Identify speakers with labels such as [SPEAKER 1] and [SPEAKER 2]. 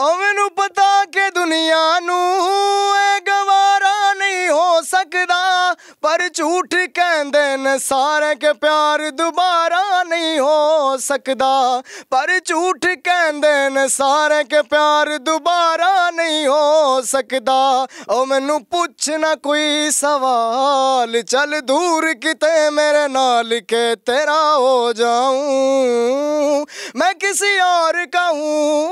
[SPEAKER 1] ਓ ਮੈਨੂੰ ਪਤਾ ਕਿ ਦੁਨੀਆ ਨੂੰ ਇਹ ਗਵਾਰਾ ਨਹੀਂ ਹੋ ਸਕਦਾ ਪਰ ਝੂਠ ਕਹਿੰਦੇ ਨੇ ਸਾਰੇ ਕਿ ਪਿਆਰ ਦੁਬਾਰਾ ਨਹੀਂ ਹੋ ਸਕਦਾ ਪਰ ਝੂਠ ਕਹਿੰਦੇ ਨੇ ਸਾਰੇ ਕਿ ਪਿਆਰ ਦੁਬਾਰਾ ਨਹੀਂ ਹੋ ਸਕਦਾ ਓ ਮੈਨੂੰ ਪੁੱਛ ਨਾ ਕੋਈ ਸਵਾਲ ਚੱਲ ਦੂਰ ਕਿਤੇ ਮੇਰੇ ਨਾਲ ਕੇ ਤੇਰਾ ਹੋ ਜਾਉਂ ਮੈਂ ਕਿਸੇ ਹੋਰ ਕਾ ਹੂੰ